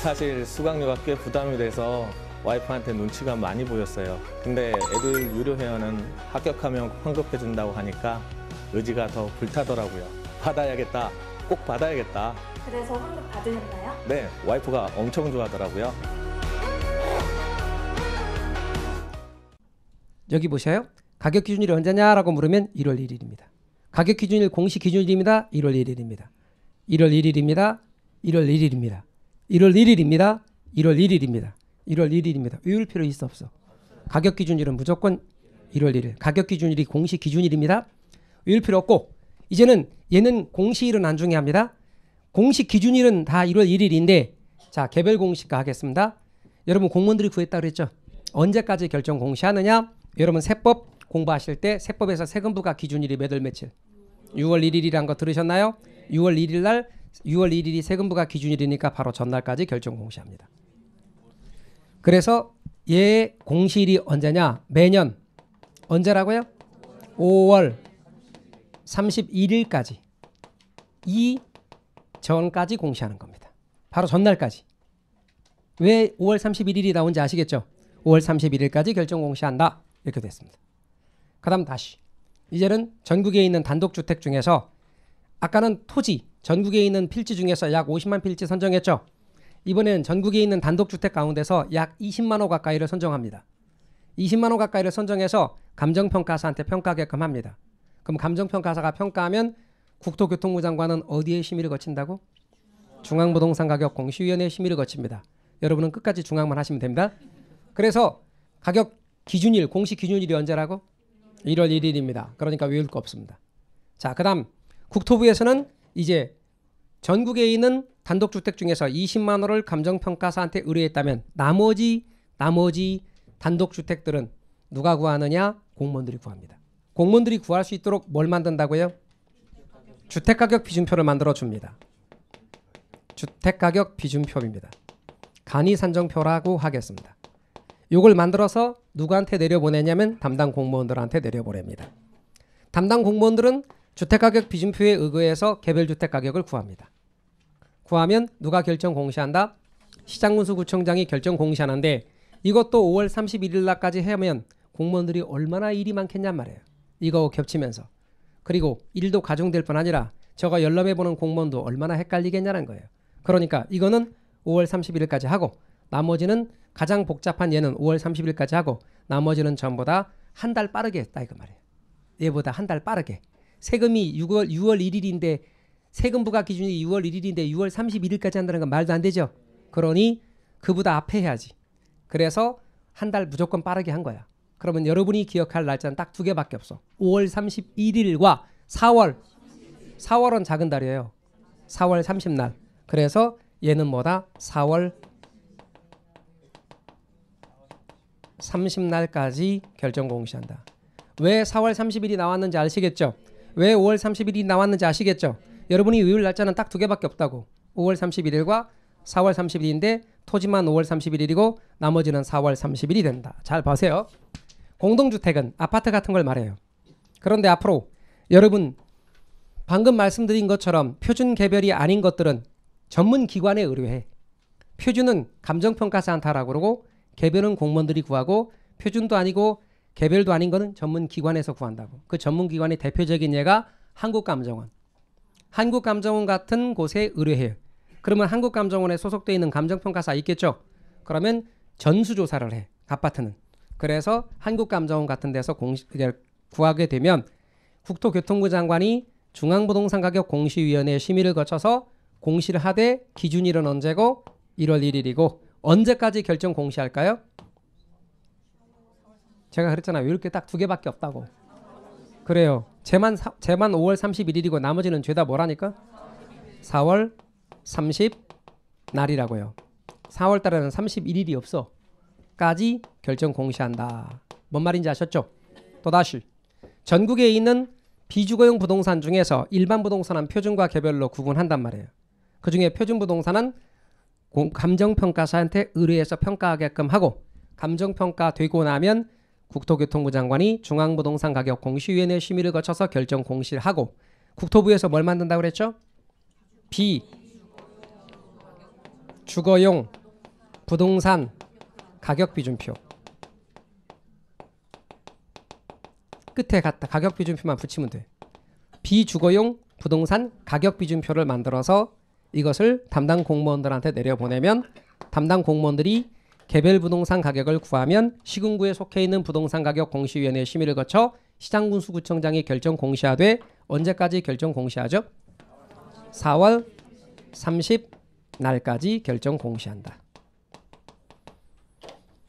사실 수강료가 꽤 부담이 돼서 와이프한테 눈치가 많이 보였어요. 근데 애들 유료 회원은 합격하면 환급해준다고 하니까 의지가 더 불타더라고요. 받아야겠다, 꼭 받아야겠다. 그래서 환급 받으셨나요? 네, 와이프가 엄청 좋아하더라고요. 여기 보셔요. 가격 기준일이 언제냐라고 물으면 1월 1일입니다. 가격 기준일 공식 기준일입니다. 1월 1일입니다. 1월 1일입니다. 1월 1일입니다. 1월 1일입니다. 1월 1일입니다. 1월 1일입니다. 1월 1일입니다. 외울 필요 있어 없어. 가격 기준일은 무조건 1월 1일. 가격 기준일이 공시 기준일입니다. 외울 필요 없고 이제는 얘는 공시일은 안 중요합니다. 공시 기준일은 다 1월 1일인데 자 개별 공시가 하겠습니다. 여러분 공무원들이 구했다 그랬죠? 언제까지 결정 공시하느냐? 여러분 세법 공부하실 때 세법에서 세금부가 기준일이 몇 월 며칠? 6월 1일이란 거 들으셨나요? 6월 1일 날 6월 1일이 세금부과 기준일이니까 바로 전날까지 결정 공시합니다. 그래서 얘 공시일이 언제냐? 매년 언제라고요? 5월 31일까지 이 전까지 공시하는 겁니다. 바로 전날까지. 왜 5월 31일이 나온지 아시겠죠? 5월 31일까지 결정 공시한다. 이렇게 됐습니다. 그 다음 다시. 이제는 전국에 있는 단독주택 중에서 아까는 토지 전국에 있는 필지 중에서 약 50만 필지 선정했죠. 이번엔 전국에 있는 단독주택 가운데서 약 20만 호 가까이를 선정합니다. 20만 호 가까이를 선정해서 감정평가사한테 평가하게끔 합니다. 그럼 감정평가사가 평가하면 국토교통부 장관은 어디에 심의를 거친다고? 중앙부동산 가격 공시위원회 에 심의를 거칩니다. 여러분은 끝까지 중앙만 하시면 됩니다. 그래서 가격 기준일, 공시 기준일이 언제라고? 1월 1일입니다. 그러니까 외울 거 없습니다. 자, 그다음 국토부에서는 이제 전국에 있는 단독주택 중에서 20만 호를 감정평가사한테 의뢰했다면 나머지 나머지 단독주택들은 누가 구하느냐? 공무원들이 구합니다. 공무원들이 구할 수 있도록 뭘 만든다고요? 주택가격 비준표를 만들어 줍니다. 주택가격 비준표입니다. 간이 산정표라고 하겠습니다. 이걸 만들어서 누구한테 내려보내냐면 담당 공무원들한테 내려보냅니다. 담당 공무원들은 주택가격 비준표에 의거해서 개별주택 가격을 구합니다. 구하면 누가 결정 공시한다? 시장군수구청장이 결정 공시하는데 이것도 5월 31일 날까지 하면 공무원들이 얼마나 일이 많겠냔 말이에요. 이거 겹치면서. 그리고 일도 가중될 뿐 아니라 저가 열람해 보는 공무원도 얼마나 헷갈리겠냐는 거예요. 그러니까 이거는 5월 31일까지 하고 나머지는 가장 복잡한 예는 5월 30일까지 하고 나머지는 전부 다한 달 빠르게 했다 이거 말이에요. 얘보다 한 달 빠르게. 세금이 6월 6월 1일인데 세금 부과 기준이 6월 1일인데 6월 31일까지 한다는 건 말도 안 되죠. 그러니 그보다 앞에 해야지. 그래서 한 달 무조건 빠르게 한 거야. 그러면 여러분이 기억할 날짜는 딱 두 개밖에 없어. 5월 31일과 4월 4월은 작은 달이에요. 4월 30날. 그래서 얘는 뭐다? 4월 30날까지 결정 공시한다. 왜 4월 30일이 나왔는지 아시겠죠? 왜 5월 30일이 나왔는지 아시겠죠? 여러분이 요일 날짜는 딱 두 개밖에 없다고. 5월 31일과 4월 30일인데 토지만 5월 31일이고 나머지는 4월 30일이 된다. 잘 보세요. 공동주택은 아파트 같은 걸 말해요. 그런데 앞으로 여러분 방금 말씀드린 것처럼 표준 개별이 아닌 것들은 전문 기관에 의뢰해. 표준은 감정평가사한테 하라고 그러고 개별은 공무원들이 구하고 표준도 아니고 개별도 아닌 거는 전문 기관에서 구한다고. 그 전문 기관의 대표적인 예가 한국감정원. 한국감정원 같은 곳에 의뢰해요. 그러면 한국감정원에 소속되어 있는 감정평가사 있겠죠? 그러면 전수조사를 해. 아파트는. 그래서 한국감정원 같은 데서 공식 구하게 되면 국토교통부 장관이 중앙부동산가격 공시위원회 심의를 거쳐서 공시를 하되 기준일은 언제고 1월 1일이고 언제까지 결정 공시할까요? 제가 그랬잖아요. 이렇게 딱 두 개밖에 없다고. 그래요. 제만 사, 제만 5월 31일이고 나머지는 죄다 뭐라니까? 4월 30 날이라고요. 4월 달에는 31일이 없어. 까지 결정 공시한다. 뭔 말인지 아셨죠? 또다시 전국에 있는 비주거용 부동산 중에서 일반 부동산은 표준과 개별로 구분한단 말이에요. 그 중에 표준 부동산은 감정평가사한테 의뢰해서 평가하게끔 하고 감정평가 되고 나면 국토교통부 장관이 중앙부동산 가격 공시위원회 심의를 거쳐서 결정 공시를 하고 국토부에서 뭘 만든다고 그랬죠? 비 주거용 부동산 가격 비준표 끝에 갖다 가격 비준표만 붙이면 돼. 비주거용 부동산 가격 비준표를 만들어서 이것을 담당 공무원들한테 내려보내면 담당 공무원들이 개별 부동산 가격을 구하면 시군구에 속해 있는 부동산 가격 공시위원회 심의를 거쳐 시장군수구청장이 결정 공시하되 언제까지 결정 공시하죠? 4월 30날까지 결정 공시한다.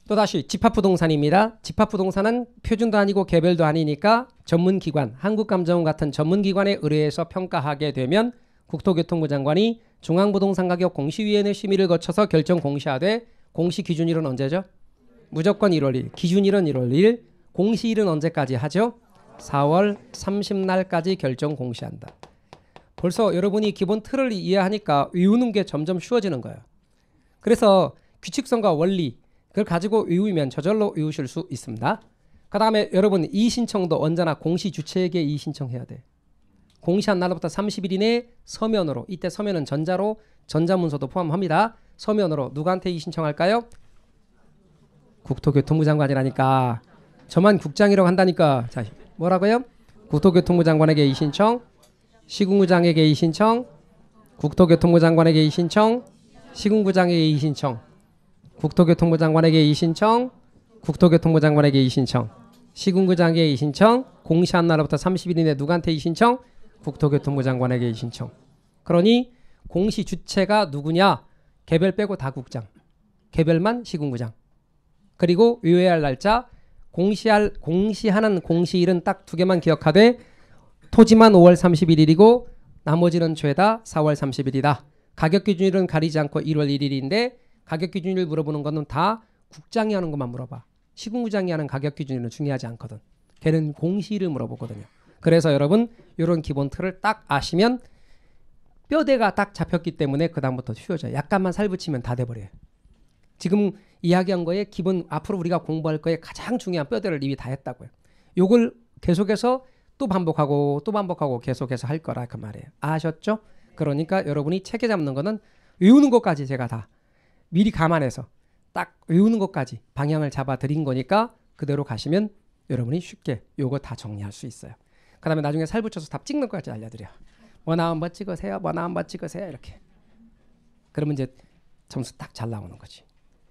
또다시 집합부동산입니다. 집합부동산은 표준도 아니고 개별도 아니니까 전문기관, 한국감정원 같은 전문기관에 의뢰해서 평가하게 되면 국토교통부 장관이 중앙부동산 가격 공시위원회 심의를 거쳐서 결정 공시하되 공시 기준일은 언제죠? 무조건 1월 1일. 기준일은 1월 1일. 공시일은 언제까지 하죠? 4월 30날까지 결정 공시한다. 벌써 여러분이 기본 틀을 이해하니까 외우는 게 점점 쉬워지는 거예요. 그래서 규칙성과 원리 그걸 가지고 외우면 저절로 외우실 수 있습니다. 그 다음에 여러분 이 신청도 언제나 공시 주체에게 이 신청해야 돼. 공시한 날로부터 30일 이내 서면으로 이때 서면은 전자로 전자문서도 포함합니다. 서면으로 누구한테 이 신청할까요? 국토교통부 장관이라니까 저만 국장이라고 한다니까 자 뭐라고요? 국토교통부 장관에게 이 신청 시군구장에게 이 신청 국토교통부 장관에게 이 신청 시군구장에게 이 신청 국토교통부 장관에게 이 신청 국토교통부 장관에게 이 신청 시군구장에게 이 신청 공시한 날로부터 30일 이내 누구한테 이 신청 국토교통부 장관에게 이 신청 그러니 공시 주체가 누구냐 개별 빼고 다 국장. 개별만 시군구장. 그리고 의회할 날짜 공시할 공시하는 공시일은 딱 두 개만 기억하되 토지만 5월 31일이고 나머지는 죄다 4월 3 1일이다 가격 기준일은 가리지 않고 1월 1일인데 가격 기준일 물어보는 거는 다 국장이 하는 것만 물어봐. 시군구장이 하는 가격 기준일은 중요하지 않거든. 걔는 공시일을 물어보거든요. 그래서 여러분 이런 기본 틀을 딱 아시면 뼈대가 딱 잡혔기 때문에 그다음부터 쉬워져요. 약간만 살붙이면 다 돼버려요. 지금 이야기한 거에 기본 앞으로 우리가 공부할 거에 가장 중요한 뼈대를 이미 다 했다고요. 요걸 계속해서 또 반복하고 또 반복하고 계속해서 할 거라 그 말이에요. 아셨죠? 그러니까 여러분이 책에 잡는 거는 외우는 것까지 제가 다 미리 감안해서 딱 외우는 것까지 방향을 잡아 드린 거니까 그대로 가시면 여러분이 쉽게 요거 다 정리할 수 있어요. 그 다음에 나중에 살 붙여서 답 찍는 것까지 알려드려요. 원화 뭐 한번 찍으세요. 원화 뭐 한번 찍으세요. 이렇게. 그러면 이제 점수 딱 잘 나오는 거지.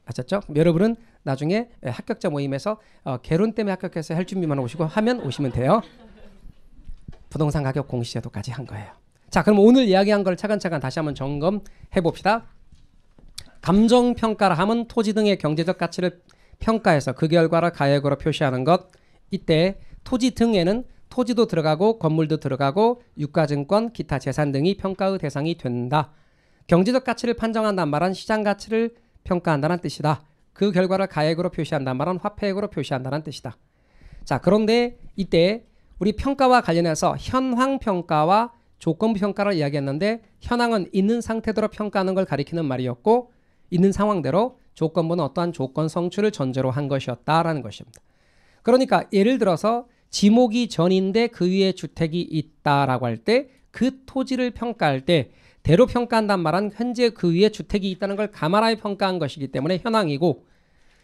아셨죠? 여러분은 나중에 합격자 모임에서 어, 개론 때문에 합격해서 할 준비만 오시고 하면 오시면 돼요. 부동산 가격 공시제도까지 한 거예요. 자, 그럼 오늘 이야기한 걸 차근차근 다시 한번 점검해 봅시다. 감정 평가라 함은 토지 등의 경제적 가치를 평가해서 그 결과를 가액으로 표시하는 것. 이때 토지 등에는 토지도 들어가고 건물도 들어가고 유가증권, 기타 재산 등이 평가의 대상이 된다. 경제적 가치를 판정한다 말은 시장 가치를 평가한다는 뜻이다. 그 결과를 가액으로 표시한다 말은 화폐액으로 표시한다는 뜻이다. 자, 그런데 이때 우리 평가와 관련해서 현황 평가와 조건부 평가를 이야기했는데 현황은 있는 상태대로 평가하는 걸 가리키는 말이었고 있는 상황대로 조건부는 어떠한 조건 성취를 전제로 한 것이었다라는 것입니다. 그러니까 예를 들어서 지목이 전인데 그 위에 주택이 있다라고 할 때 그 토지를 평가할 때 대로 평가한단 말은 현재 그 위에 주택이 있다는 걸 감안하여 평가한 것이기 때문에 현황이고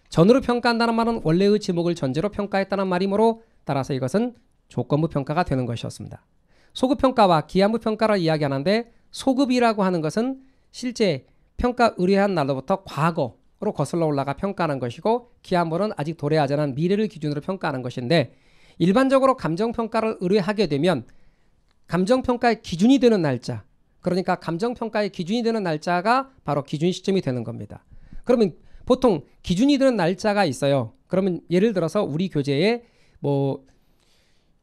전으로 평가한다는 말은 원래의 지목을 전제로 평가했다는 말이므로 따라서 이것은 조건부 평가가 되는 것이었습니다. 소급 평가와 기한부 평가를 이야기하는데 소급이라고 하는 것은 실제 평가 의뢰한 날로부터 과거로 거슬러 올라가 평가하는 것이고 기한부는 아직 도래하지 않은 미래를 기준으로 평가하는 것인데 일반적으로 감정평가를 의뢰하게 되면 감정평가의 기준이 되는 날짜 그러니까 감정평가의 기준이 되는 날짜가 바로 기준 시점이 되는 겁니다. 그러면 보통 기준이 되는 날짜가 있어요. 그러면 예를 들어서 우리 교재에 뭐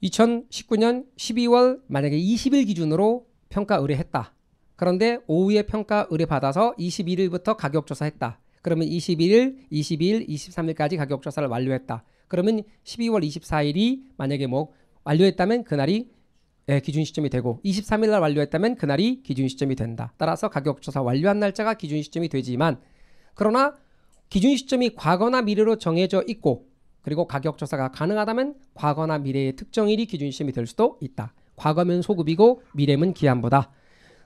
2019년 12월 만약에 20일 기준으로 평가 의뢰했다. 그런데 오후에 평가 의뢰 받아서 21일부터 가격 조사했다. 그러면 21일, 22일, 23일까지 가격 조사를 완료했다. 그러면 12월 24일이 만약에 뭐 완료했다면 그날이 예, 기준 시점이 되고 23일 날 완료했다면 그날이 기준 시점이 된다. 따라서 가격 조사 완료한 날짜가 기준 시점이 되지만 그러나 기준 시점이 과거나 미래로 정해져 있고 그리고 가격 조사가 가능하다면 과거나 미래의 특정일이 기준 시점이 될 수도 있다. 과거면 소급이고 미래면 기한보다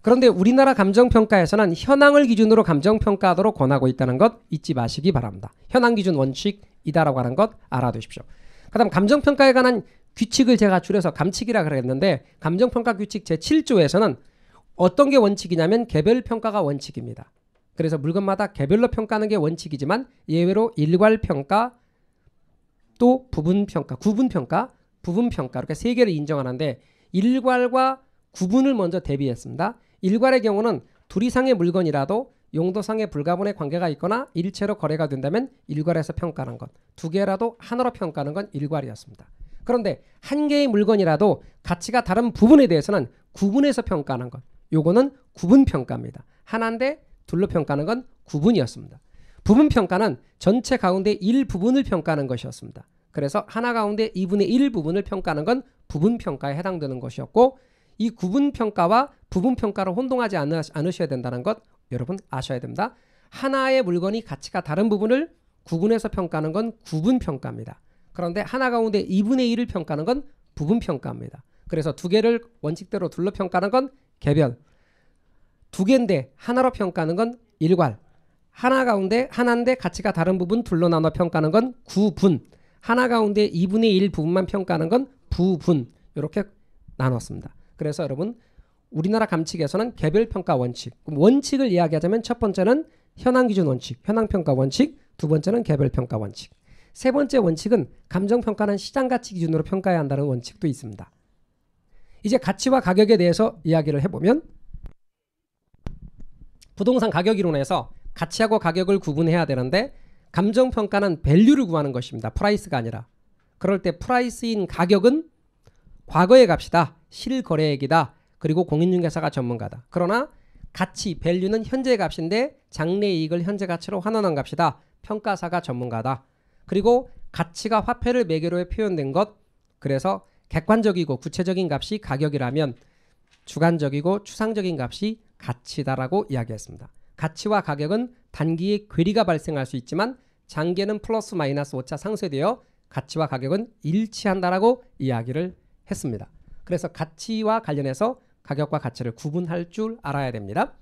그런데 우리나라 감정평가에서는 현황을 기준으로 감정평가하도록 권하고 있다는 것 잊지 마시기 바랍니다. 현황 기준 원칙이다라고 하는 것 알아두십시오. 그 다음 감정평가에 관한 규칙을 제가 줄여서 감칙이라 그랬는데 감정평가 규칙 제7조에서는 어떤 게 원칙이냐면 개별평가가 원칙입니다. 그래서 물건마다 개별로 평가하는 게 원칙이지만 예외로 일괄평가 또 부분평가, 구분평가, 부분평가 이렇게 세 개를 인정하는데 일괄과 구분을 먼저 대비했습니다. 일괄의 경우는 둘 이상의 물건이라도 용도상의 불가분의 관계가 있거나 일체로 거래가 된다면 일괄에서 평가하는 것, 두 개라도 하나로 평가하는 건 일괄이었습니다. 그런데 한 개의 물건이라도 가치가 다른 부분에 대해서는 구분해서 평가하는 것, 요거는 구분 평가입니다. 하나인데 둘로 평가하는 건 구분이었습니다. 부분 평가는 전체 가운데 일부분을 평가하는 것이었습니다. 그래서 하나 가운데 2분의 1 부분을 평가하는 건 부분 평가에 해당되는 것이었고 이 구분 평가와 부분 평가를 혼동하지 않으셔야 된다는 것 여러분 아셔야 됩니다. 하나의 물건이 가치가 다른 부분을 구분해서 평가하는 건 구분 평가입니다. 그런데 하나 가운데 2분의 1을 평가하는 건 부분 평가입니다. 그래서 두 개를 원칙대로 둘러 평가하는 건 개별. 두 개인데 하나로 평가하는 건 일괄. 하나 가운데 하나인데 가치가 다른 부분 둘러 나눠 평가하는 건 구분. 하나 가운데 2분의 1 부분만 평가하는 건 부분. 이렇게 나눴습니다. 그래서 여러분 우리나라 감칙에서는 개별 평가 원칙. 원칙을 이야기하자면 첫 번째는 현황 기준 원칙, 현황 평가 원칙. 두 번째는 개별 평가 원칙. 세 번째 원칙은 감정 평가는 시장 가치 기준으로 평가해야 한다는 원칙도 있습니다. 이제 가치와 가격에 대해서 이야기를 해보면 부동산 가격 이론에서 가치하고 가격을 구분해야 되는데 감정 평가는 밸류를 구하는 것입니다. 프라이스가 아니라. 그럴 때 프라이스인 가격은 과거의 값이다. 실거래액이다. 그리고 공인중개사가 전문가다. 그러나 가치, 밸류는 현재 값인데 장래 이익을 현재 가치로 환원한 값이다. 평가사가 전문가다. 그리고 가치가 화폐를 매개로에 표현된 것. 그래서 객관적이고 구체적인 값이 가격이라면 주관적이고 추상적인 값이 가치다라고 이야기했습니다. 가치와 가격은 단기의 괴리가 발생할 수 있지만 장기에는 플러스 마이너스 오차 상쇄되어 가치와 가격은 일치한다라고 이야기를 했습니다. 그래서 가치와 관련해서 가격과 가치를 구분할 줄 알아야 됩니다.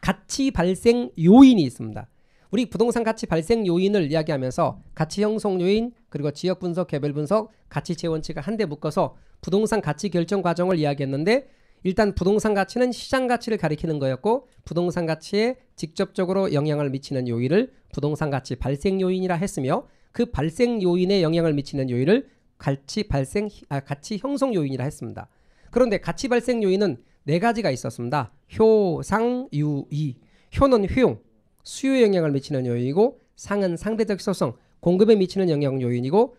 가치 발생 요인이 있습니다. 우리 부동산 가치 발생 요인을 이야기하면서 가치 형성 요인 그리고 지역 분석 개별 분석 가치 재원칙을 한데 묶어서 부동산 가치 결정 과정을 이야기했는데 일단 부동산 가치는 시장 가치를 가리키는 거였고 부동산 가치에 직접적으로 영향을 미치는 요인을 부동산 가치 발생 요인이라 했으며 그 발생 요인에 영향을 미치는 요인을 가치 발생 아, 가치 형성 요인이라 했습니다. 그런데 가치 발생 요인은 네 가지가 있었습니다. 효상유이 효는 효용 수요 영향을 미치는 요인이고 상은 상대적 소성 공급에 미치는 영향 요인이고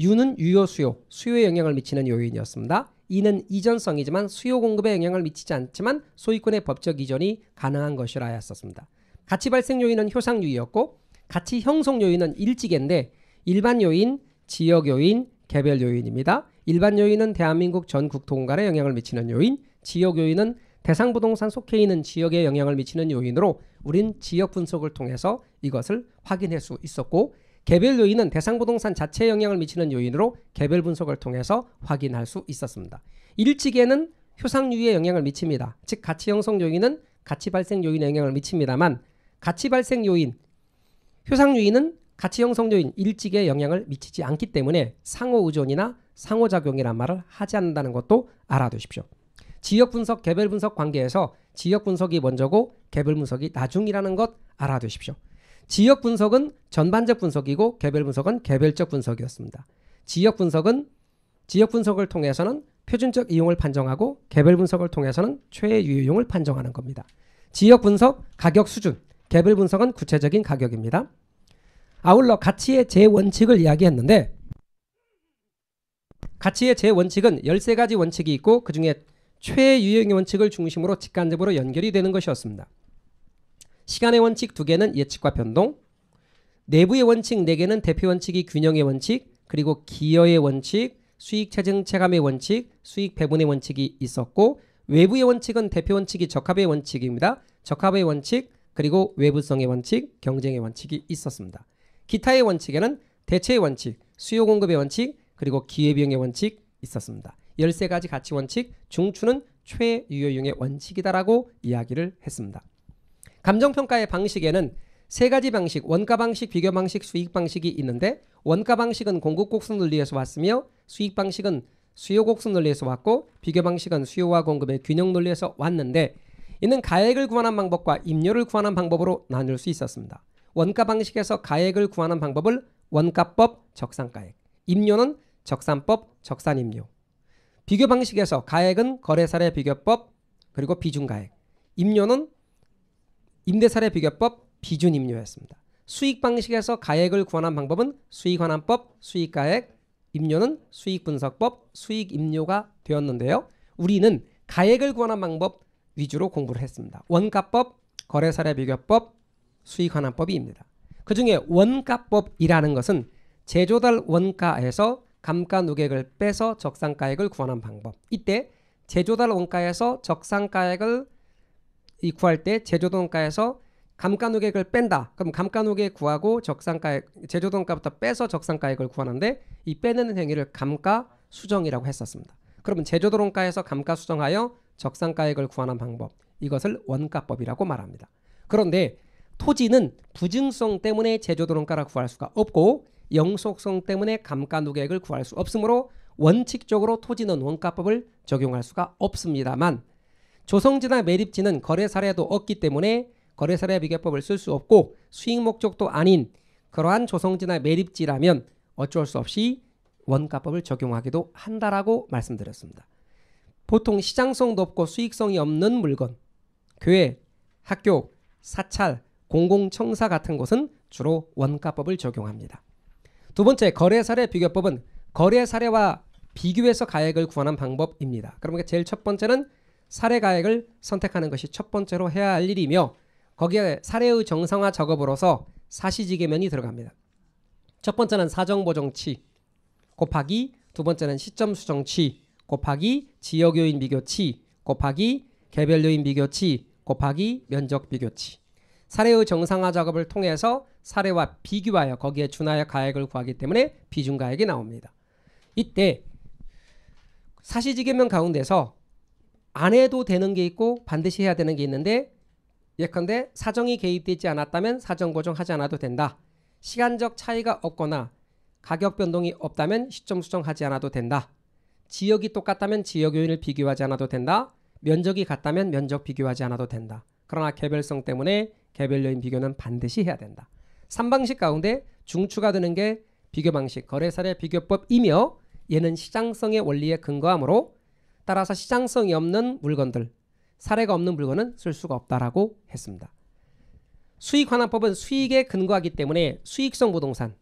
유는 유효 수요 수요에 영향을 미치는 요인이었습니다. 이는 이전성이지만 수요 공급에 영향을 미치지 않지만 소유권의 법적 이전이 가능한 것이라 했었습니다. 가치 발생 요인은 효상 유이였고 가치 형성 요인은 일지인데 일반 요인, 지역 요인, 개별 요인입니다. 일반 요인은 대한민국 전 국토공간에 영향을 미치는 요인, 지역 요인은 대상 부동산 속해 있는 지역에 영향을 미치는 요인으로 우린 지역 분석을 통해서 이것을 확인할 수 있었고 개별 요인은 대상 부동산 자체에 영향을 미치는 요인으로 개별 분석을 통해서 확인할 수 있었습니다. 일찍에는 효상유의에 영향을 미칩니다. 즉 가치 형성 요인은 가치 발생 요인에 영향을 미칩니다만 가치 발생 요인, 효상 요인은 가치형 성조인 일찍에 영향을 미치지 않기 때문에 상호의존이나 상호작용이란 말을 하지 않는다는 것도 알아두십시오. 지역 분석, 개별 분석 관계에서 지역 분석이 먼저고 개별 분석이 나중이라는 것 알아두십시오. 지역 분석은 전반적 분석이고 개별 분석은 개별적 분석이었습니다. 지역 분석은 지역 분석을 통해서는 표준적 이용을 판정하고 개별 분석을 통해서는 최유용을 판정하는 겁니다. 지역 분석, 가격 수준, 개별 분석은 구체적인 가격입니다. 아울러 가치의 재원칙을 이야기했는데 가치의 재원칙은 13가지 원칙이 있고 그 중에 최유형의 원칙을 중심으로 직간접으로 연결이 되는 것이었습니다. 시간의 원칙 2개는 예측과 변동, 내부의 원칙 4개는 대표 원칙이 균형의 원칙, 그리고 기여의 원칙, 수익 체증 체감의 원칙, 수익 배분의 원칙이 있었고 외부의 원칙은 대표 원칙이 적합의 원칙입니다. 적합의 원칙, 그리고 외부성의 원칙, 경쟁의 원칙이 있었습니다. 기타의 원칙에는 대체의 원칙, 수요 공급의 원칙, 그리고 기회비용의 원칙 있었습니다. 13가지 가치 원칙, 중추는 최유효용의 원칙이다라고 이야기를 했습니다. 감정평가의 방식에는 세 가지 방식, 원가 방식, 비교 방식, 수익 방식이 있는데 원가 방식은 공급 곡선 논리에서 왔으며 수익 방식은 수요 곡선 논리에서 왔고 비교 방식은 수요와 공급의 균형 논리에서 왔는데 이는 가액을 구하는 방법과 임료를 구하는 방법으로 나눌 수 있었습니다. 원가 방식에서 가액을 구하는 방법을 원가법 적산가액, 임료는 적산법 적산임료. 비교 방식에서 가액은 거래사례 비교법 그리고 비중가액, 임료는 임대사례 비교법 비준임료였습니다. 수익 방식에서 가액을 구하는 방법은 수익환환법 수익가액, 임료는 수익분석법, 수익임료가 되었는데요. 우리는 가액을 구하는 방법 위주로 공부를 했습니다. 원가법, 거래사례 비교법, 수익환원법입니다. 그 중에 원가법이라는 것은 제조달 원가에서 감가누객을 빼서 적상가액을 구하는 방법. 이때 제조달 원가에서 적상가액을 구할 때 제조달 원가에서 감가누객을 뺀다. 그럼 감가누객 구하고 적상가액 제조달 원가부터 빼서 적상가액을 구하는데 이 빼내는 행위를 감가수정이라고 했었습니다. 그러면 제조달 원가에서 감가수정하여 적상가액을 구하는 방법. 이것을 원가법이라고 말합니다. 그런데 토지는 부증성 때문에 제조도론가라 구할 수가 없고 영속성 때문에 감가누계액을 구할 수 없으므로 원칙적으로 토지는 원가법을 적용할 수가 없습니다만 조성지나 매립지는 거래 사례도 없기 때문에 거래 사례 비교법을 쓸 수 없고 수익 목적도 아닌 그러한 조성지나 매립지라면 어쩔 수 없이 원가법을 적용하기도 한다라고 말씀드렸습니다. 보통 시장성도 없고 수익성이 없는 물건, 교회, 학교, 사찰, 공공청사 같은 곳은 주로 원가법을 적용합니다. 두 번째 거래 사례 비교법은 거래 사례와 비교해서 가액을 구하는 방법입니다. 그러면 제일 첫 번째는 사례 가액을 선택하는 것이 첫 번째로 해야 할 일이며 거기에 사례의 정상화 작업으로서 사시지계면이 들어갑니다. 첫 번째는 사정보정치 곱하기 두 번째는 시점수정치 곱하기 지역요인 비교치 곱하기 개별요인 비교치 곱하기 면적 비교치 사례의 정상화 작업을 통해서 사례와 비교하여 거기에 준하여 가액을 구하기 때문에 비중 가액이 나옵니다. 이때 사시지계면 가운데서 안 해도 되는 게 있고 반드시 해야 되는 게 있는데 예컨대 사정이 개입되지 않았다면 사정 고정하지 않아도 된다. 시간적 차이가 없거나 가격 변동이 없다면 시점 수정하지 않아도 된다. 지역이 똑같다면 지역 요인을 비교하지 않아도 된다. 면적이 같다면 면적 비교하지 않아도 된다. 그러나 개별성 때문에 개별료인 비교는 반드시 해야 된다. 3방식 가운데 중추가 되는게 비교 방식 거래사례 비교법이며 얘는 시장성의 원리에 근거하므로 따라서 시장성이 없는 물건들 사례가 없는 물건은 쓸 수가 없다라고 했습니다. 수익 환원법은 수익에 근거하기 때문에 수익성 부동산,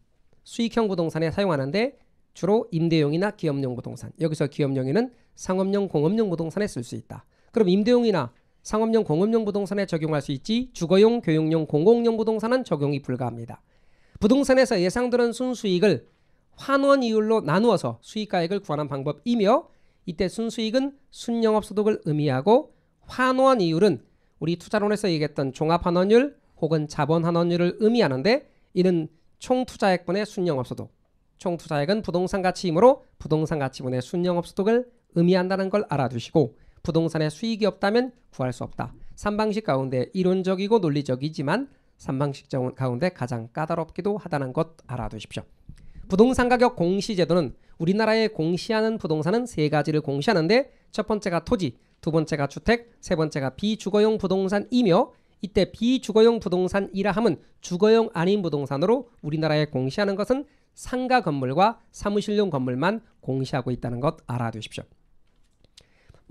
수익형 부동산에 사용하는데 주로 임대용이나 기업용 부동산 여기서 기업용에는 상업용, 공업용 부동산에 쓸 수 있다. 그럼 임대용이나 상업용 공업용 부동산에 적용할 수 있지 주거용 교육용 공공용 부동산은 적용이 불가합니다. 부동산에서 예상되는 순수익을 환원이율로 나누어서 수익가액을 구하는 방법이며 이때 순수익은 순영업소득을 의미하고 환원이율은 우리 투자론에서 얘기했던 종합환원율 혹은 자본환원율을 의미하는데 이는 총투자액분의 순영업소득 총투자액은 부동산 가치이므로 부동산 가치분의 순영업소득을 의미한다는 걸 알아두시고 부동산에 수익이 없다면 구할 수 없다. 삼방식 가운데 이론적이고 논리적이지만 삼방식 가운데 가장 까다롭기도 하다는 것 알아두십시오. 부동산 가격 공시 제도는 우리나라에 공시하는 부동산은 세 가지를 공시하는데 첫 번째가 토지, 두 번째가 주택, 세 번째가 비주거용 부동산이며 이때 비주거용 부동산이라 함은 주거용 아닌 부동산으로 우리나라에 공시하는 것은 상가 건물과 사무실용 건물만 공시하고 있다는 것 알아두십시오.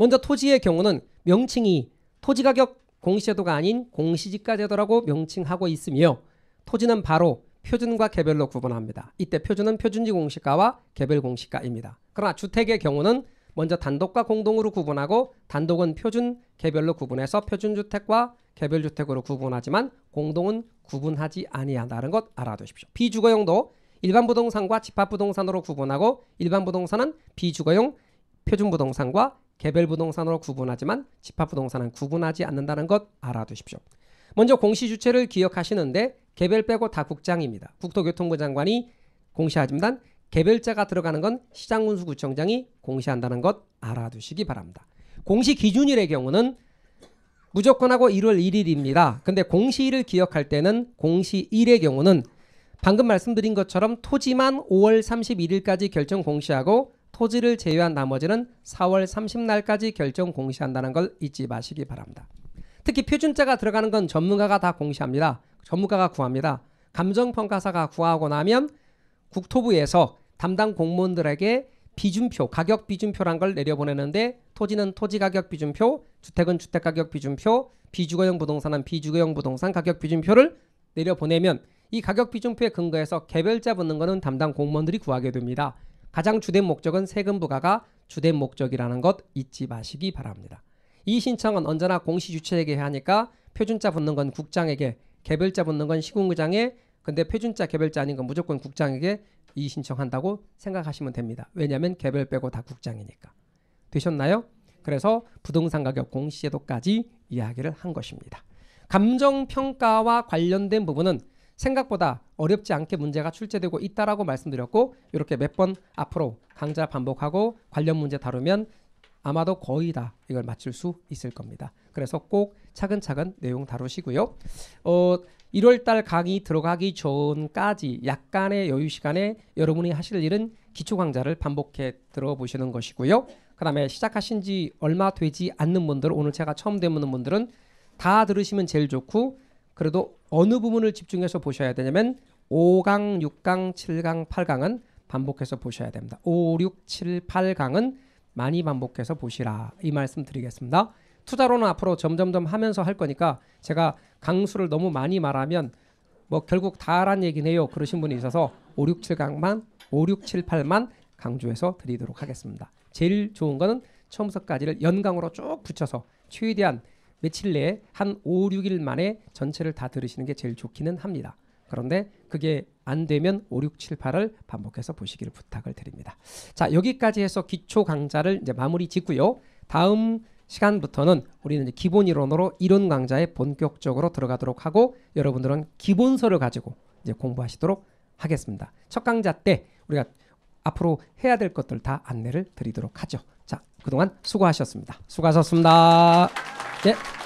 먼저 토지의 경우는 명칭이 토지가격 공시제도가 아닌 공시지가제도라고 명칭하고 있으며 토지는 바로 표준과 개별로 구분합니다. 이때 표준은 표준지 공시가와 개별 공시가입니다. 그러나 주택의 경우는 먼저 단독과 공동으로 구분하고 단독은 표준 개별로 구분해서 표준주택과 개별주택으로 구분하지만 공동은 구분하지 아니한다는 것 알아두십시오. 비주거용도 일반 부동산과 집합 부동산으로 구분하고 일반 부동산은 비주거용 표준 부동산과 개별 부동산으로 구분하지만 집합 부동산은 구분하지 않는다는 것 알아두십시오. 먼저 공시 주체를 기억하시는데 개별 빼고 다 국장입니다. 국토교통부 장관이 공시하지만 개별자가 들어가는 건 시장군수구청장이 공시한다는 것 알아두시기 바랍니다. 공시 기준일의 경우는 무조건 하고 1월 1일입니다. 근데 공시일을 기억할 때는 공시일의 경우는 방금 말씀드린 것처럼 토지만 5월 31일까지 결정 공시하고 토지를 제외한 나머지는 4월 30날까지 결정 공시한다는 걸 잊지 마시기 바랍니다. 특히 표준자가 들어가는 건 전문가가 다 공시합니다. 전문가가 구합니다. 감정평가사가 구하고 나면 국토부에서 담당 공무원들에게 비준표, 가격 비준표란 걸 내려보내는데 토지는 토지 가격 비준표, 주택은 주택 가격 비준표, 비주거용 부동산은 비주거용 부동산 가격 비준표를 내려보내면 이 가격 비준표에 근거해서 개별자 붙는 거는 담당 공무원들이 구하게 됩니다. 가장 주된 목적은 세금 부과가 주된 목적이라는 것 잊지 마시기 바랍니다. 이 신청은 언제나 공시 주체에게 해야 하니까 표준자 붙는 건 국장에게 개별자 붙는 건 시군구장에 근데 표준자 개별자 아닌 건 무조건 국장에게 이 신청한다고 생각하시면 됩니다. 왜냐하면 개별 빼고 다 국장이니까. 되셨나요? 그래서 부동산 가격 공시제도까지 이야기를 한 것입니다. 감정평가와 관련된 부분은 생각보다 어렵지 않게 문제가 출제되고 있다라고 말씀드렸고 이렇게 몇 번 앞으로 강좌 반복하고 관련 문제 다루면 아마도 거의 다 이걸 맞출 수 있을 겁니다. 그래서 꼭 차근차근 내용 다루시고요. 어, 1월달 강의 들어가기 전까지 약간의 여유 시간에 여러분이 하실 일은 기초 강좌를 반복해 들어보시는 것이고요. 그 다음에 시작하신 지 얼마 되지 않는 분들 오늘 제가 처음 되는 분들은 다 들으시면 제일 좋고 그래도 어느 부분을 집중해서 보셔야 되냐면 5강, 6강, 7강, 8강은 반복해서 보셔야 됩니다. 5, 6, 7, 8강은 많이 반복해서 보시라 이 말씀 드리겠습니다. 투자로는 앞으로 점점점 하면서 할 거니까 제가 강수를 너무 많이 말하면 뭐 결국 다란 얘기네요 그러신 분이 있어서 5, 6, 7강만 5, 6, 7, 8만 강조해서 드리도록 하겠습니다. 제일 좋은 거는 처음서까지를 연강으로 쭉 붙여서 최대한 며칠 내에 한 5, 6일 만에 전체를 다 들으시는 게 제일 좋기는 합니다. 그런데 그게 안 되면 5, 6, 7, 8을 반복해서 보시기를 부탁을 드립니다. 자, 여기까지 해서 기초 강좌를 이제 마무리 짓고요. 다음 시간부터는 우리는 이제 기본 이론으로 이론 강좌에 본격적으로 들어가도록 하고 여러분들은 기본서를 가지고 이제 공부하시도록 하겠습니다. 첫 강좌 때 우리가 앞으로 해야 될 것들 다 안내를 드리도록 하죠. 그동안 수고하셨습니다. 수고하셨습니다. 예.